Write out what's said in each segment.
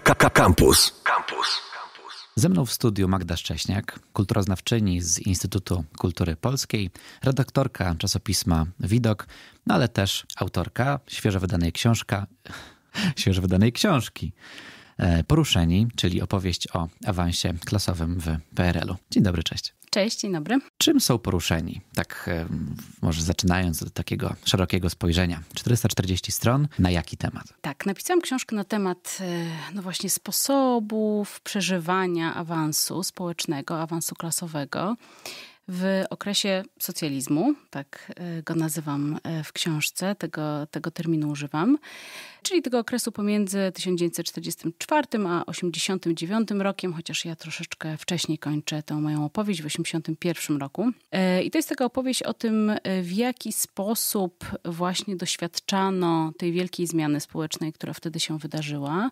Campus. Campus. Ze mną w studiu Magda Szcześniak, kulturoznawczyni z Instytutu Kultury Polskiej, redaktorka czasopisma Widok, no ale też autorka świeżo wydanej książka, świeżo wydanej książki e, Poruszeni, czyli opowieść o awansie klasowym w PRL-u. Dzień dobry, cześć. Cześć, dzień dobry. Czym są poruszeni? Tak, e, może zaczynając od takiego szerokiego spojrzenia. 440 stron, na jaki temat? Tak, napisałam książkę na temat, e, no właśnie, sposobów przeżywania awansu społecznego, awansu klasowego w okresie socjalizmu, tak e, go nazywam e, w książce, tego, tego terminu używam, czyli tego okresu pomiędzy 1944 a 89 rokiem, chociaż ja troszeczkę wcześniej kończę tę moją opowieść, w 81 roku. E, I to jest taka opowieść o tym, w jaki sposób właśnie doświadczano tej wielkiej zmiany społecznej, która wtedy się wydarzyła.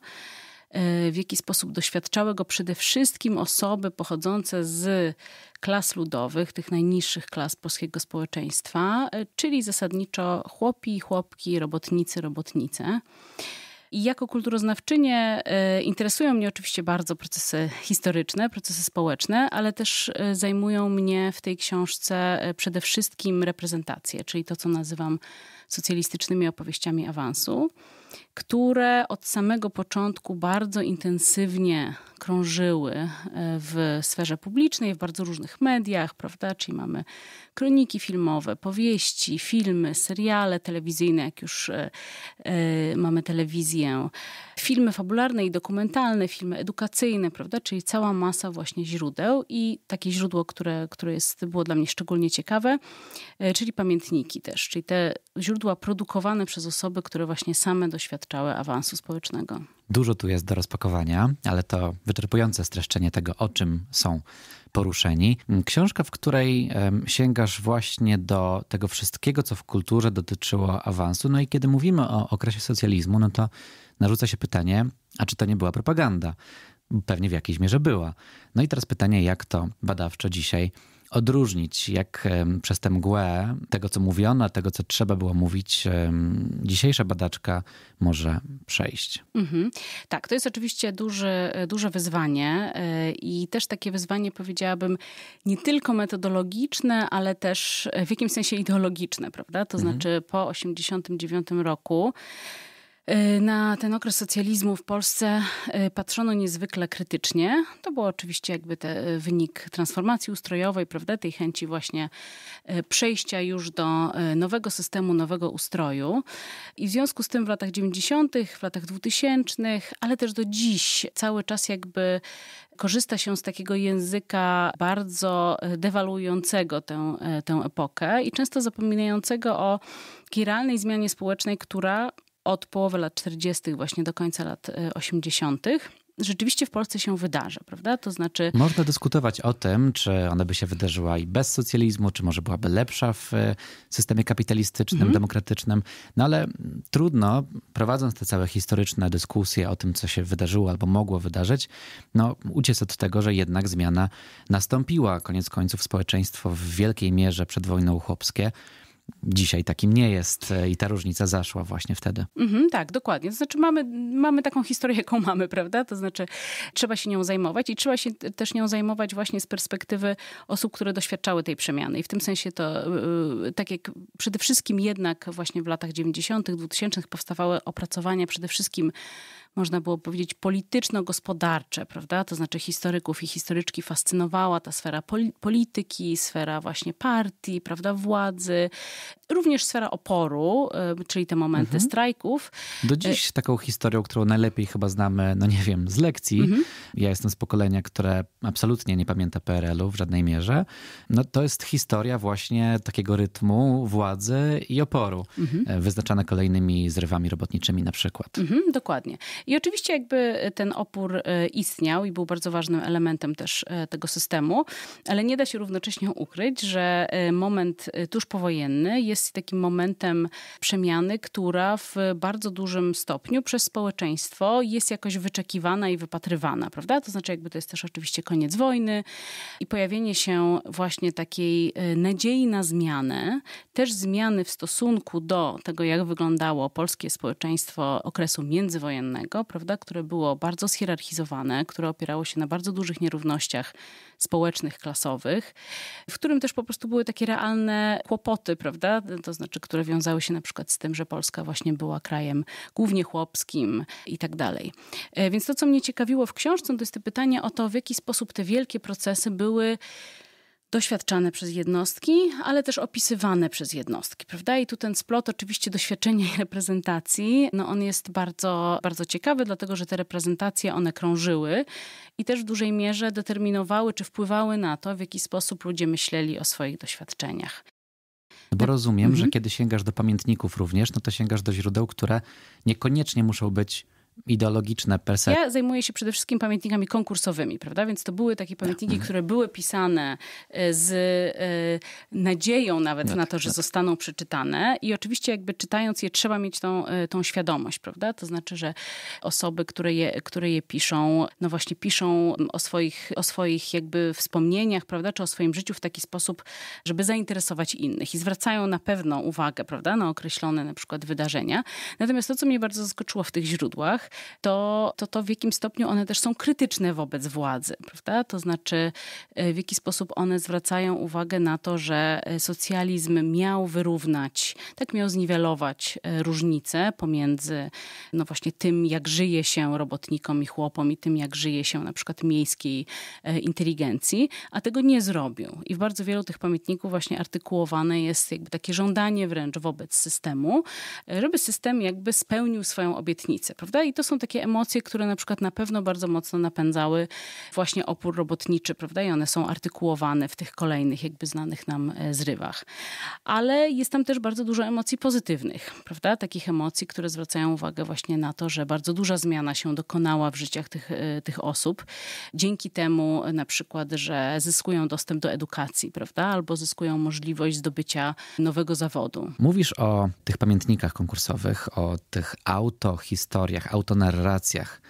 E, w jaki sposób doświadczały go przede wszystkim osoby pochodzące z klas ludowych, tych najniższych klas polskiego społeczeństwa, e, czyli zasadniczo chłopi, chłopki, robotnicy, robotnice. I jako kulturoznawczynię e, interesują mnie oczywiście bardzo procesy historyczne, procesy społeczne, ale też zajmują mnie w tej książce przede wszystkim reprezentacje, czyli to, co nazywam socjalistycznymi opowieściami awansu które od samego początku bardzo intensywnie krążyły e, w sferze publicznej, w bardzo różnych mediach, prawda? Czyli mamy kroniki filmowe, powieści, filmy, seriale telewizyjne, jak już yy, mamy telewizję, filmy fabularne i dokumentalne, filmy edukacyjne, prawda? Czyli cała masa właśnie źródeł i takie źródło, które, które jest, było dla mnie szczególnie ciekawe, yy, czyli pamiętniki też, czyli te źródła produkowane przez osoby, które właśnie same doświadczyły doświadczały awansu społecznego. Dużo tu jest do rozpakowania, ale to wyczerpujące streszczenie tego, o czym są poruszeni. Książka, w której sięgasz właśnie do tego wszystkiego, co w kulturze dotyczyło awansu. No i kiedy mówimy o okresie socjalizmu, no to narzuca się pytanie, a czy to nie była propaganda? Pewnie w jakiejś mierze była. No i teraz pytanie, jak to badawczo dzisiaj odróżnić, jak przez tę mgłę tego, co mówiono, tego, co trzeba było mówić, dzisiejsza badaczka może przejść. Mhm. Tak, to jest oczywiście duży, duże wyzwanie e, i też takie wyzwanie, powiedziałabym, nie tylko metodologiczne, ale też e, w jakimś sensie ideologiczne, prawda? To mhm. znaczy po 1989 roku E, na ten okres socjalizmu w Polsce e, patrzono niezwykle krytycznie. To było oczywiście jakby te, e, wynik transformacji ustrojowej, prawda, tej chęci właśnie przejścia już do nowego systemu, nowego ustroju. I w związku z tym w latach 90., w latach 2000, ale też do dziś cały czas jakby korzysta się z takiego języka bardzo dewaluującego tę, tę epokę i często zapominającego o realnej zmianie społecznej, która od połowy lat 40. właśnie do końca lat 80 y, rzeczywiście w Polsce się wydarza, prawda? To znaczy. Można dyskutować o tym, czy ona by się wydarzyła i bez socjalizmu, czy może byłaby lepsza w y, systemie kapitalistycznym, mhm. demokratycznym, no ale trudno, prowadząc te całe historyczne dyskusje o tym, co się wydarzyło albo mogło wydarzyć, no uciec od tego, że jednak zmiana nastąpiła. Koniec końców społeczeństwo w wielkiej mierze przed wojną chłopskie dzisiaj takim nie jest e, i ta różnica zaszła właśnie wtedy. Mhm, tak, dokładnie. To znaczy mamy, mamy taką historię, jaką mamy, prawda? To znaczy trzeba się nią zajmować i trzeba się też nią zajmować właśnie z perspektywy osób, które doświadczały tej przemiany. I w tym sensie to, e, e, tak jak przede wszystkim jednak właśnie w latach 90., 2000 powstawały opracowania przede wszystkim można było powiedzieć, polityczno-gospodarcze, prawda? To znaczy historyków i historyczki fascynowała ta sfera polityki, sfera właśnie partii, prawda, władzy, również sfera oporu, y, czyli te momenty mhm. strajków. Do dziś y, taką historią, którą najlepiej chyba znamy, no nie wiem, z lekcji. Mhm. Ja jestem z pokolenia, które absolutnie nie pamięta PRL-u w żadnej mierze. No to jest historia właśnie takiego rytmu władzy i oporu, mhm. E, wyznaczana kolejnymi zrywami robotniczymi na przykład. Mhm, dokładnie. I oczywiście jakby ten opór e, istniał i był bardzo ważnym elementem też e, tego systemu, ale nie da się równocześnie ukryć, że moment tuż powojenny jest jest takim momentem przemiany, która w bardzo dużym stopniu przez społeczeństwo jest jakoś wyczekiwana i wypatrywana, prawda? To znaczy, jakby to jest też oczywiście koniec wojny i pojawienie się właśnie takiej e, nadziei na zmianę, też zmiany w stosunku do tego, jak wyglądało polskie społeczeństwo okresu międzywojennego, prawda? Które było bardzo zhierarchizowane, które opierało się na bardzo dużych nierównościach społecznych, klasowych, w którym też po prostu były takie realne kłopoty, prawda? To znaczy, które wiązały się na przykład z tym, że Polska właśnie była krajem głównie chłopskim i tak dalej. E, więc to, co mnie ciekawiło w książce, to jest to pytanie o to, w jaki sposób te wielkie procesy były doświadczane przez jednostki, ale też opisywane przez jednostki, prawda? I tu ten splot oczywiście doświadczenia i reprezentacji, no on jest bardzo, bardzo ciekawy, dlatego że te reprezentacje, one krążyły i też w dużej mierze determinowały, czy wpływały na to, w jaki sposób ludzie myśleli o swoich doświadczeniach. bo tak. rozumiem, mhm. że kiedy sięgasz do pamiętników również, no to sięgasz do źródeł, które niekoniecznie muszą być ideologiczne per se. Ja zajmuję się przede wszystkim pamiętnikami konkursowymi, prawda? Więc to były takie pamiętniki, mhm. które były pisane e, z e, nadzieją nawet tak, na to, że tak. zostaną przeczytane i oczywiście jakby czytając je trzeba mieć tą, e, tą świadomość, prawda? To znaczy, że osoby, które je, które je piszą, no właśnie piszą o swoich, o swoich jakby wspomnieniach, prawda? Czy o swoim życiu w taki sposób, żeby zainteresować innych i zwracają na pewno uwagę, prawda? Na określone na przykład wydarzenia. Natomiast to, co mnie bardzo zaskoczyło w tych źródłach, to, to to w jakim stopniu one też są krytyczne wobec władzy, prawda? To znaczy e, w jaki sposób one zwracają uwagę na to, że e, socjalizm miał wyrównać, tak miał zniwelować e, różnice pomiędzy no właśnie tym, jak żyje się robotnikom i chłopom i tym, jak żyje się na przykład miejskiej inteligencji, a tego nie zrobił. I w bardzo wielu tych pamiętników właśnie artykułowane jest jakby takie żądanie wręcz wobec systemu, żeby system jakby spełnił swoją obietnicę, prawda? I i to są takie emocje, które na przykład na pewno bardzo mocno napędzały właśnie opór robotniczy, prawda? I one są artykułowane w tych kolejnych, jakby znanych nam e, zrywach. Ale jest tam też bardzo dużo emocji pozytywnych, prawda? Takich emocji, które zwracają uwagę właśnie na to, że bardzo duża zmiana się dokonała w życiach tych, e, tych osób. Dzięki temu e, na przykład, że zyskują dostęp do edukacji, prawda? Albo zyskują możliwość zdobycia nowego zawodu. Mówisz o tych pamiętnikach konkursowych, o tych autohistoriach, autonarracjach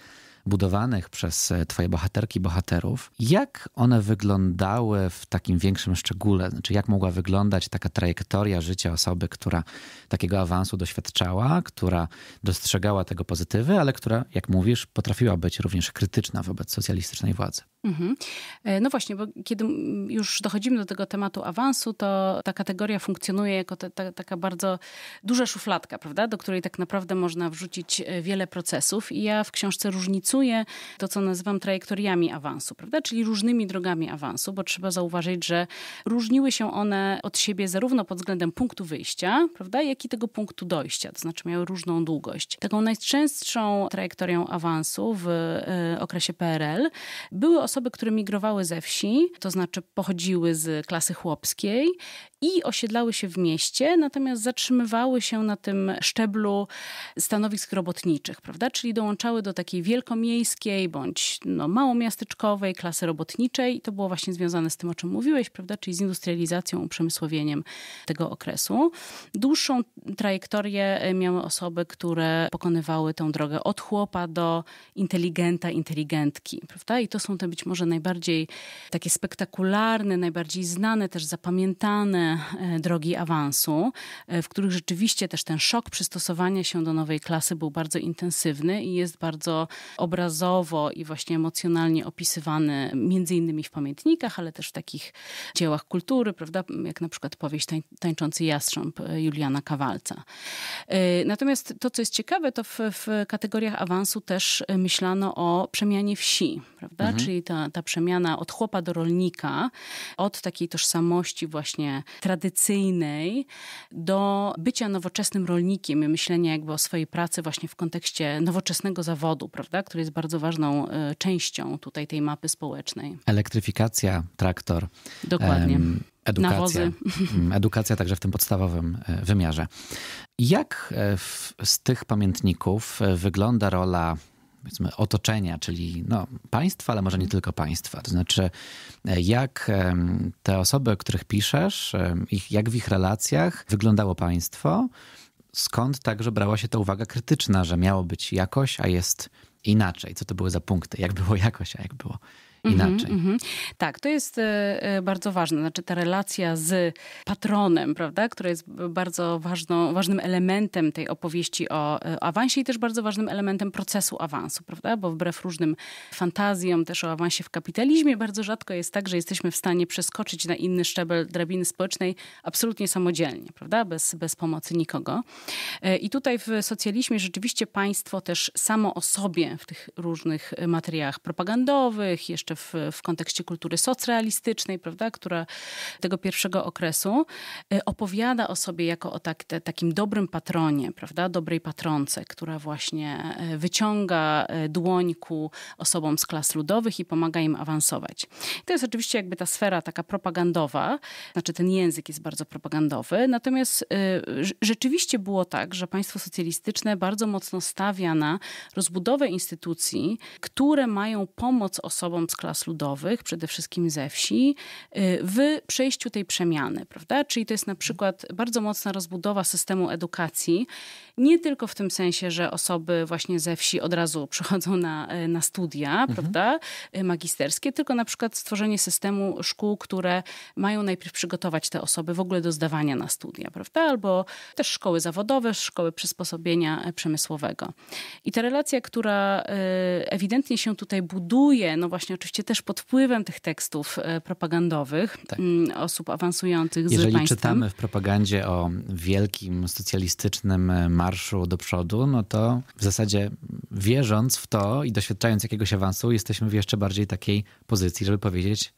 budowanych przez e, Twoje bohaterki, bohaterów. Jak one wyglądały w takim większym szczególe? Znaczy, jak mogła wyglądać taka trajektoria życia osoby, która takiego awansu doświadczała, która dostrzegała tego pozytywy, ale która, jak mówisz, potrafiła być również krytyczna wobec socjalistycznej władzy? Mhm. E, no właśnie, bo kiedy już dochodzimy do tego tematu awansu, to ta kategoria funkcjonuje jako ta, ta, taka bardzo duża szufladka, prawda, do której tak naprawdę można wrzucić e, wiele procesów. I ja w książce różnicuję to, co nazywam trajektoriami awansu, prawda, czyli różnymi drogami awansu, bo trzeba zauważyć, że różniły się one od siebie zarówno pod względem punktu wyjścia, prawda, jak i tego punktu dojścia, to znaczy miały różną długość. Taką najczęstszą trajektorią awansu w e, okresie PRL były osoby, osoby, które migrowały ze wsi, to znaczy pochodziły z klasy chłopskiej i osiedlały się w mieście, natomiast zatrzymywały się na tym szczeblu stanowisk robotniczych, prawda? Czyli dołączały do takiej wielkomiejskiej bądź no, małomiasteczkowej klasy robotniczej. I to było właśnie związane z tym, o czym mówiłeś, prawda? Czyli z industrializacją, uprzemysłowieniem tego okresu. Dłuższą trajektorię miały osoby, które pokonywały tą drogę od chłopa do inteligenta, inteligentki, prawda? I to są te być może najbardziej takie spektakularne, najbardziej znane, też zapamiętane E, drogi awansu, e, w których rzeczywiście też ten szok przystosowania się do nowej klasy był bardzo intensywny i jest bardzo obrazowo i właśnie emocjonalnie opisywany między innymi w pamiętnikach, ale też w takich dziełach kultury, prawda, jak na przykład powieść Tańczący Jastrząb Juliana Kawalca. E, natomiast to, co jest ciekawe, to w, w kategoriach awansu też myślano o przemianie wsi, prawda, mhm. czyli ta, ta przemiana od chłopa do rolnika, od takiej tożsamości właśnie tradycyjnej do bycia nowoczesnym rolnikiem i myślenia jakby o swojej pracy właśnie w kontekście nowoczesnego zawodu, prawda, który jest bardzo ważną y, częścią tutaj tej mapy społecznej. Elektryfikacja, traktor. Dokładnie. Em, edukacja, Nawozy. Mm, edukacja także w tym podstawowym e, wymiarze. Jak e, w, z tych pamiętników e, wygląda rola powiedzmy otoczenia, czyli no, państwa, ale może nie tylko państwa. To znaczy, e, jak te osoby, o których piszesz, ich, jak w ich relacjach wyglądało państwo, skąd także brała się ta uwaga krytyczna, że miało być jakoś, a jest inaczej. Co to były za punkty? Jak było jakoś, a jak było Mhm, inaczej. Mm -hmm. Tak, to jest e, e, bardzo ważne. Znaczy ta relacja z patronem, prawda, która jest bardzo ważną, ważnym elementem tej opowieści o, e, o awansie i też bardzo ważnym elementem procesu awansu, prawda, bo wbrew różnym fantazjom też o awansie w kapitalizmie bardzo rzadko jest tak, że jesteśmy w stanie przeskoczyć na inny szczebel drabiny społecznej absolutnie samodzielnie, prawda, bez, bez pomocy nikogo. I tutaj w socjalizmie rzeczywiście państwo też samo o sobie w tych różnych materiałach propagandowych, jeszcze w, w kontekście kultury socrealistycznej, prawda, która tego pierwszego okresu y, opowiada o sobie jako o tak, te, takim dobrym patronie, prawda, dobrej patronce, która właśnie y, wyciąga y, dłoń ku osobom z klas ludowych i pomaga im awansować. I to jest oczywiście jakby ta sfera taka propagandowa, znaczy ten język jest bardzo propagandowy, natomiast rzeczywiście było tak, że państwo socjalistyczne bardzo mocno stawia na rozbudowę instytucji, które mają pomóc osobom z klas klas ludowych, przede wszystkim ze wsi, y, w przejściu tej przemiany, prawda? Czyli to jest na przykład bardzo mocna rozbudowa systemu edukacji, nie tylko w tym sensie, że osoby właśnie ze wsi od razu przychodzą na, y, na studia, mhm. prawda, y, magisterskie, tylko na przykład stworzenie systemu szkół, które mają najpierw przygotować te osoby w ogóle do zdawania na studia, prawda, albo też szkoły zawodowe, szkoły przysposobienia e, przemysłowego. I ta relacja, która ewidentnie się tutaj buduje, no właśnie oczywiście oczywiście też pod wpływem tych tekstów e, propagandowych tak. osób awansujących z Jeżeli czytamy w propagandzie o wielkim socjalistycznym e, marszu do przodu, no to w zasadzie wierząc w to i doświadczając jakiegoś awansu, jesteśmy w jeszcze bardziej takiej pozycji, żeby powiedzieć,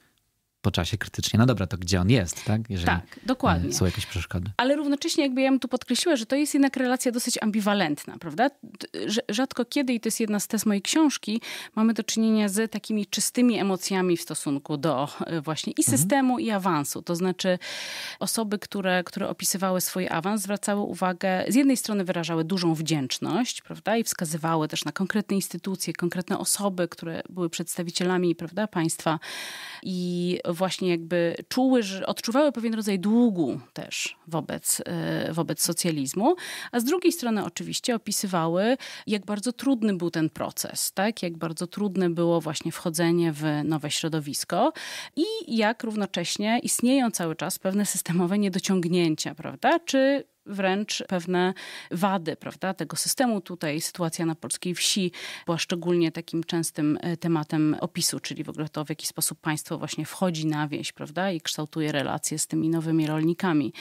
po czasie krytycznie, no dobra, to gdzie on jest, tak? Jeżeli tak, dokładnie. Y, są jakieś przeszkody. Ale równocześnie jakby ja bym tu podkreśliła, że to jest jednak relacja dosyć ambiwalentna, prawda? Rzadko kiedy, i to jest jedna z tez mojej książki, mamy do czynienia z takimi czystymi emocjami w stosunku do y, właśnie i mhm. systemu, mhm. i awansu. To znaczy osoby, które, które opisywały swój awans, zwracały uwagę, z jednej strony wyrażały dużą wdzięczność, prawda? I wskazywały też na konkretne instytucje, konkretne osoby, które były przedstawicielami, prawda, państwa i właśnie jakby czuły, że odczuwały pewien rodzaj długu też wobec, e, wobec socjalizmu, a z drugiej strony oczywiście opisywały, jak bardzo trudny był ten proces, tak? jak bardzo trudne było właśnie wchodzenie w nowe środowisko i jak równocześnie istnieją cały czas pewne systemowe niedociągnięcia, prawda? Czy wręcz pewne wady prawda, tego systemu. Tutaj sytuacja na polskiej wsi była szczególnie takim częstym e, tematem opisu, czyli w ogóle to, w jaki sposób państwo właśnie wchodzi na wieś prawda, i kształtuje relacje z tymi nowymi rolnikami.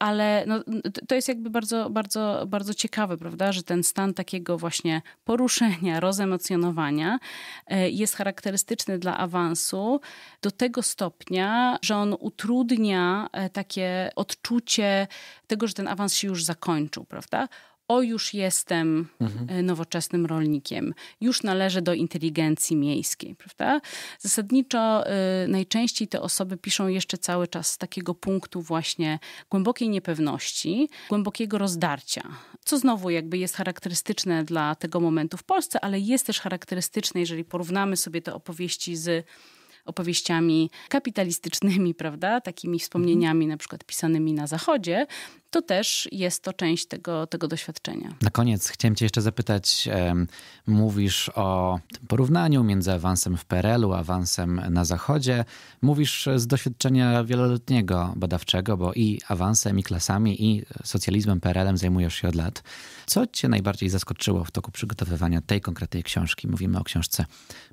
Ale no, to jest jakby bardzo, bardzo, bardzo ciekawe, prawda, że ten stan takiego właśnie poruszenia, rozemocjonowania e, jest charakterystyczny dla awansu do tego stopnia, że on utrudnia e, takie odczucie tego, że ten awans awans się już zakończył, prawda? O, już jestem mhm. E, nowoczesnym rolnikiem, już należę do inteligencji miejskiej, prawda? Zasadniczo y, najczęściej te osoby piszą jeszcze cały czas z takiego punktu właśnie głębokiej niepewności, głębokiego rozdarcia, co znowu jakby jest charakterystyczne dla tego momentu w Polsce, ale jest też charakterystyczne, jeżeli porównamy sobie te opowieści z opowieściami kapitalistycznymi, prawda? Takimi wspomnieniami mhm. na przykład pisanymi na Zachodzie, to też jest to część tego, tego doświadczenia. Na koniec chciałem Cię jeszcze zapytać, mówisz o tym porównaniu między awansem w PRL-u, awansem na Zachodzie. Mówisz e, z doświadczenia wieloletniego badawczego, bo i awansem, i klasami, i socjalizmem, PRL-em zajmujesz się od lat. Co Cię najbardziej zaskoczyło w toku przygotowywania tej konkretnej książki? Mówimy o książce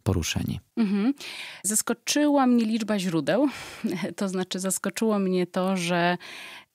Poruszeni. Mhm. Zaskoczyła mnie liczba źródeł, to znaczy zaskoczyło mnie to, że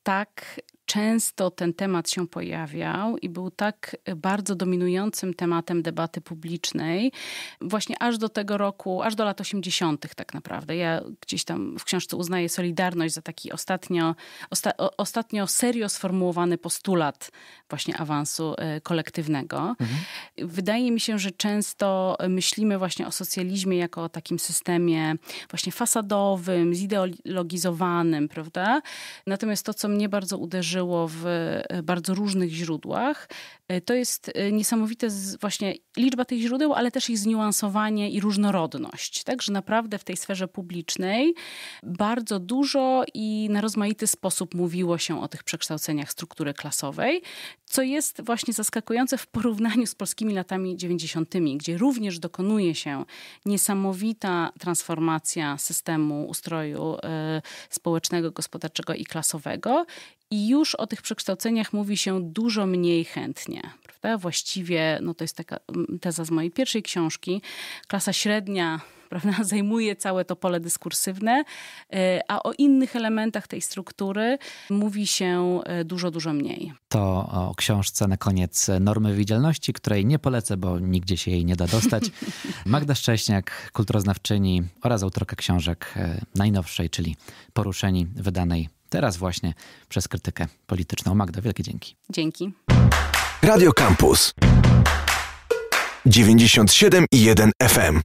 tak często ten temat się pojawiał i był tak bardzo dominującym tematem debaty publicznej, właśnie aż do tego roku, aż do lat 80. tak naprawdę. Ja gdzieś tam w książce uznaję Solidarność za taki ostatnio, osta, ostatnio serio sformułowany postulat właśnie awansu e, kolektywnego. Mhm. Wydaje mi się, że często myślimy właśnie o socjalizmie jako o takim systemie właśnie fasadowym, zideologizowanym, prawda? Natomiast to, co mnie bardzo uderzyło, wyważyło w e, bardzo różnych źródłach. E, to jest e, niesamowite właśnie liczba tych źródeł, ale też ich zniuansowanie i różnorodność. Także naprawdę w tej sferze publicznej bardzo dużo i na rozmaity sposób mówiło się o tych przekształceniach struktury klasowej co jest właśnie zaskakujące w porównaniu z polskimi latami 90., gdzie również dokonuje się niesamowita transformacja systemu ustroju e, społecznego, gospodarczego i klasowego. I już o tych przekształceniach mówi się dużo mniej chętnie. Prawda? Właściwie, no to jest taka teza z mojej pierwszej książki, klasa średnia prawda, zajmuje całe to pole dyskursywne, e, a o innych elementach tej struktury mówi się e, dużo, dużo mniej. To o książce na koniec Normy Widzialności, której nie polecę, bo nigdzie się jej nie da dostać. Magda Szcześniak, kulturoznawczyni oraz autorka książek e, najnowszej, czyli Poruszeni, wydanej teraz właśnie przez krytykę polityczną. Magda, wielkie dzięki. Dzięki. Radio Campus 97 i 1 FM.